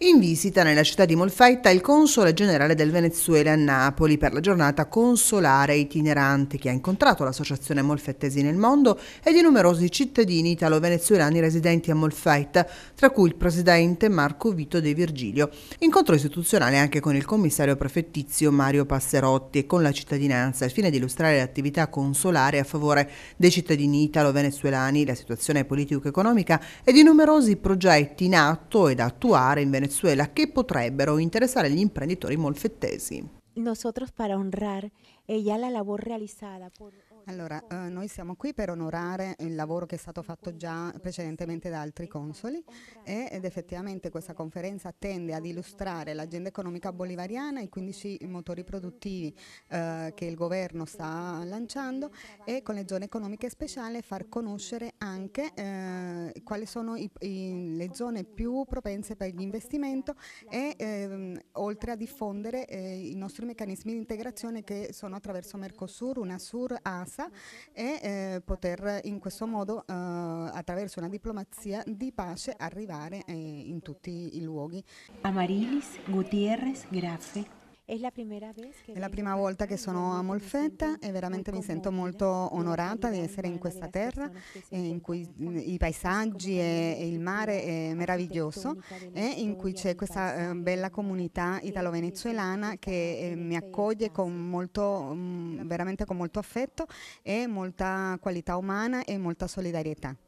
In visita nella città di Molfetta il console generale del Venezuela a Napoli per la giornata consolare itinerante che ha incontrato l'associazione Molfettesi nel mondo e di numerosi cittadini italo-venezuelani residenti a Molfetta, tra cui il presidente Marco Vito De Virgilio. Incontro istituzionale anche con il commissario prefettizio Mario Passerotti e con la cittadinanza al fine di illustrare l'attività consolare a favore dei cittadini italo-venezuelani, la situazione politico-economica e di numerosi progetti in atto ed attuare in Venezuela Venezuela che potrebbero interessare gli imprenditori molfettesi. Nosotros para honrar ella la labor realizada por allora, eh, noi siamo qui per onorare il lavoro che è stato fatto già precedentemente da altri consoli e, ed effettivamente questa conferenza tende ad illustrare l'agenda economica bolivariana, i 15 motori produttivi eh, che il governo sta lanciando e con le zone economiche speciali far conoscere anche eh, quali sono i, i, le zone più propense per l'investimento e ehm, oltre a diffondere eh, i nostri meccanismi di integrazione che sono attraverso Mercosur, UNASUR, AS esperienza e eh, poter in questo modo, eh, attraverso una diplomazia di pace, arrivare eh, in tutti i luoghi. Amarilis Gutierrez Graffe è la prima volta che sono a Molfetta e veramente mi sento molto onorata di essere in questa terra eh, in cui mm, i paesaggi e, il mare è meraviglioso e in cui c'è questa eh, bella comunità italo-venezuelana che eh, mi accoglie con molto, mm, veramente con molto affetto e molta qualità umana e molta solidarietà.